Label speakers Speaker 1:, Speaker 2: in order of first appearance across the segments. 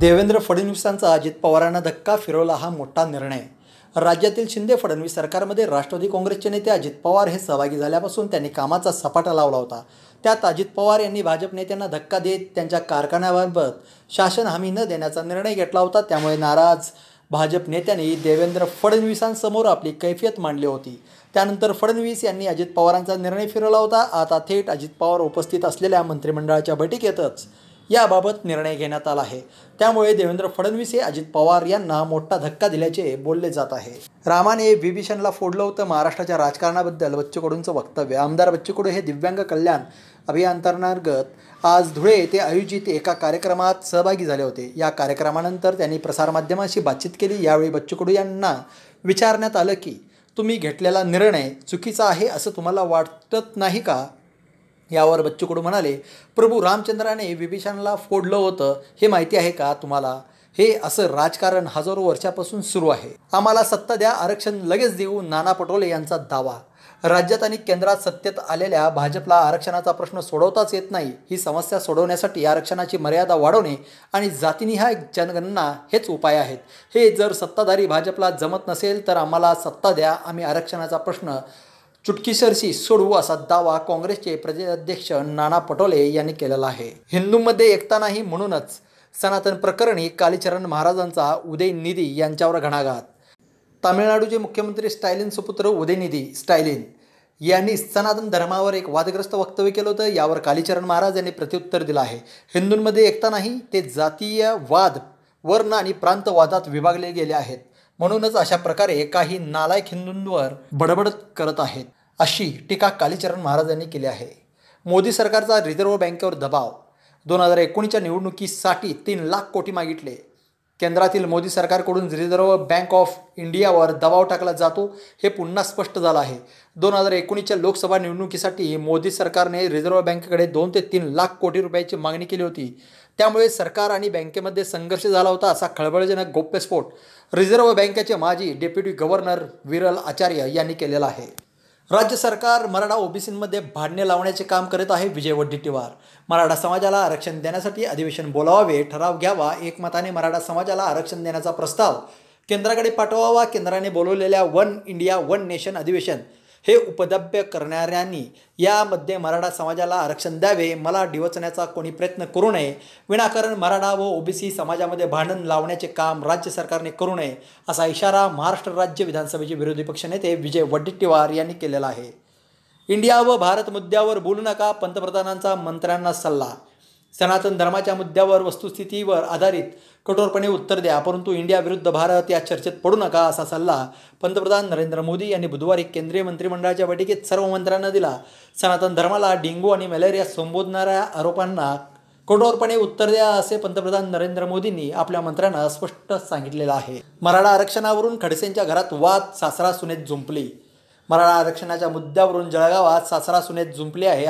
Speaker 1: देवेंद्र फडणवीसांचा अजित पवारांना धक्का फिरवला हा मोठा निर्णय राज्यातील शिंदे फडणवीस सरकारमध्ये राष्ट्रवादी काँग्रेसचे नेते अजित पवार हे सहभागी झाल्यापासून त्यांनी कामाचा सपाटा लावला होता त्यात अजित पवार यांनी भाजप नेत्यांना धक्का देत त्यांच्या कारखान्याबाबत शासन हमी न देण्याचा निर्णय घेतला होता त्यामुळे नाराज भाजप नेत्यांनी देवेंद्र फडणवीसांसमोर आपली कैफियत मांडली होती त्यानंतर फडणवीस यांनी अजित पवारांचा निर्णय फिरवला होता आता थेट अजित पवार उपस्थित असलेल्या मंत्रिमंडळाच्या बैठकीतच याबाबत निर्णय घेण्यात आला आहे त्यामुळे देवेंद्र फडणवीस हे अजित पवार यांना मोठा धक्का दिल्याचे बोलले जात आहे रामाने विभीषणला फोडलं होतं महाराष्ट्राच्या राजकारणाबद्दल बच्चूकडूंचं वक्तव्य आमदार बच्चूकडू हे दिव्यांग कल्याण अभियांतर्गत आज धुळे येथे आयोजित एका कार्यक्रमात सहभागी झाले होते या कार्यक्रमानंतर त्यांनी प्रसारमाध्यमांशी बातचीत केली यावेळी बच्चूकडू यांना विचारण्यात आलं की तुम्ही घेतलेला निर्णय चुकीचा आहे असं तुम्हाला वाटत नाही का यावर बच्चूकडू म्हणाले प्रभू रामचंद्राने विभीषणाला फोडलं होतं हे माहिती आहे का तुम्हाला हे असं राजकारण हजारो वर्षापासून सुरू आहे आम्हाला सत्ता द्या आरक्षण लगेच देऊ नाना पटोले यांचा दावा राज्यात आणि केंद्रात सत्तेत आलेल्या भाजपला आरक्षणाचा प्रश्न सोडवताच येत नाही ही समस्या सोडवण्यासाठी आरक्षणाची मर्यादा वाढवणे आणि जातीनिहाय जनगणना हेच उपाय आहेत हे जर सत्ताधारी भाजपला जमत नसेल तर आम्हाला सत्ता द्या आम्ही आरक्षणाचा प्रश्न चुटकीसरशी सोडवू असा दावा काँग्रेसचे प्रदेशाध्यक्ष नाना पटोले यांनी केलेला आहे हिंदूमध्ये एकता नाही म्हणूनच सनातन प्रकरणी कालीचरण महाराजांचा उदयनिधी यांच्यावर घणाघात तामिळनाडूचे मुख्यमंत्री स्टायलिन सुपुत्र उदयनिधी स्टायलिन यांनी सनातन धर्मावर एक वादग्रस्त वक्तव्य केलं होतं यावर कालीचरण महाराज यांनी प्रत्युत्तर दिलं आहे हिंदूंमध्ये एकता नाही ते जातीय वाद वर्ण आणि प्रांतवादात विभागले गेले आहेत म्हणूनच अशा प्रकारे काही नालायक हिंदूंवर बडबड करत आहेत अशी टीका कालीचरण महाराजांनी केली आहे मोदी सरकारचा रिझर्व्ह बँकेवर दबाव दोन हजार एकोणीसच्या निवडणुकीसाठी तीन लाख कोटी मागितले केंद्रातील मोदी सरकारकडून रिझर्व्ह बँक ऑफ इंडियावर दबाव टाकला जातो हे पुन्हा स्पष्ट झालं आहे दोन हजार एकोणीसच्या लोकसभा निवडणुकीसाठी मोदी सरकारने रिझर्व्ह बँकेकडे दोन ते तीन लाख कोटी रुपयाची मागणी केली होती त्यामुळे सरकार आणि बँकेमध्ये संघर्ष झाला होता असा खळबळजनक गोप्यस्फोट रिझर्व्ह बँकेचे माजी डेप्युटी गव्हर्नर विरल आचार्य यांनी केलेला आहे राज्य सरकार मराठा ओबीसीमध्ये भांडणे लावण्याचे काम करत आहे विजय वडेट्टीवार मराठा समाजाला आरक्षण देण्यासाठी अधिवेशन बोलावावे ठराव घ्यावा एकमताने मराठा समाजाला आरक्षण देण्याचा प्रस्ताव केंद्राकडे पाठवावा केंद्राने बोलवलेल्या वन इंडिया वन नेशन अधिवेशन हे उपदव्य करणाऱ्यांनी यामध्ये मराठा समाजाला आरक्षण द्यावे मला डिवचण्याचा कोणी प्रयत्न करू नये विनाकारण मराठा व ओबीसी समाजामध्ये भांडण लावण्याचे काम राज्य सरकारने करू नये असा इशारा महाराष्ट्र राज्य विधानसभेचे विरोधी पक्षनेते विजय वडेट्टीवार यांनी केलेला आहे इंडिया व भारत मुद्द्यावर बोलू नका पंतप्रधानांचा मंत्र्यांना सल्ला सनातन धर्माच्या मुद्द्यावर वस्तुस्थितीवर आधारित कठोरपणे उत्तर द्या परंतु इंडिया विरुद्ध भारत या चर्चेत पडू नका असा सल्ला पंतप्रधान नरेंद्र मोदी यांनी बुधवारी केंद्रीय मंत्रिमंडळाच्या बैठकीत सर्व मंत्र्यांना दिला सनातन धर्माला डेंगू आणि मलेरिया संबोधणाऱ्या आरोपांना कठोरपणे उत्तर द्या असे पंतप्रधान नरेंद्र मोदींनी आपल्या मंत्र्यांना स्पष्ट सांगितलेलं आहे मराठा आरक्षणावरून खडसेंच्या घरात वाद सासरा सुनेत झुंपली मराठा आरक्षणाच्या मुद्द्यावरून जळगावात सासरा सुनेत झुंपली आहे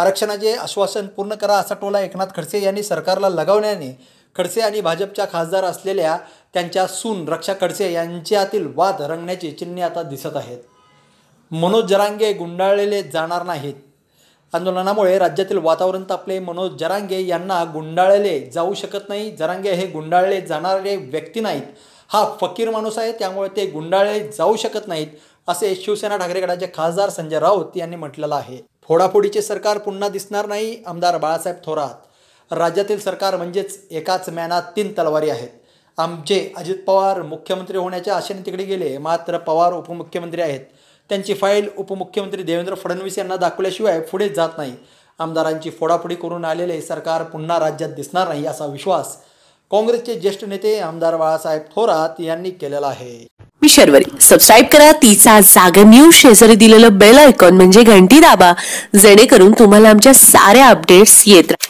Speaker 1: आरक्षणाचे आश्वासन पूर्ण करा असा टोला एकनाथ खडसे यांनी सरकारला लगावण्याने खडसे आणि भाजपच्या खासदार असलेल्या त्यांच्या सून रक्षा खडसे यांच्यातील वाद रंगण्याची चिन्हे आता दिसत आहेत मनोज जरांगे गुंडाळलेले जाणार नाहीत आंदोलनामुळे राज्यातील वातावरण तापले मनोज जरांगे यांना गुंडाळले जाऊ शकत नाही जरांगे हे गुंडाळले जाणारे व्यक्ती नाहीत हा फकीर माणूस आहे त्यामुळे ते गुंडाळले जाऊ शकत नाहीत असे शिवसेना ठाकरे गटाचे खासदार संजय राऊत यांनी म्हटलेलं आहे फोडाफोडीचे सरकार पुन्हा दिसणार नाही आमदार बाळासाहेब थोरात राज्यातील सरकार म्हणजेच एकाच मॅनात तीन तलवारी आहेत आमचे अजित पवार मुख्यमंत्री होण्याच्या आशेने तिकडे गेले मात्र पवार उपमुख्यमंत्री आहेत त्यांची फाईल उपमुख्यमंत्री देवेंद्र फडणवीस यांना दाखवल्याशिवाय पुढे जात नाही आमदारांची फोडाफोडी करून आलेले सरकार पुन्हा राज्यात दिसणार नाही असा विश्वास काँग्रेसचे ज्येष्ठ नेते आमदार बाळासाहेब थोरात यांनी केलेला आहे मी शर्वरी सबस्क्राईब करा तिचा जागर न्यूज शेजारी दिलेलं बेल आयकॉन म्हणजे घंटी दाबा जेणेकरून तुम्हाला आमच्या साऱ्या अपडेट्स येत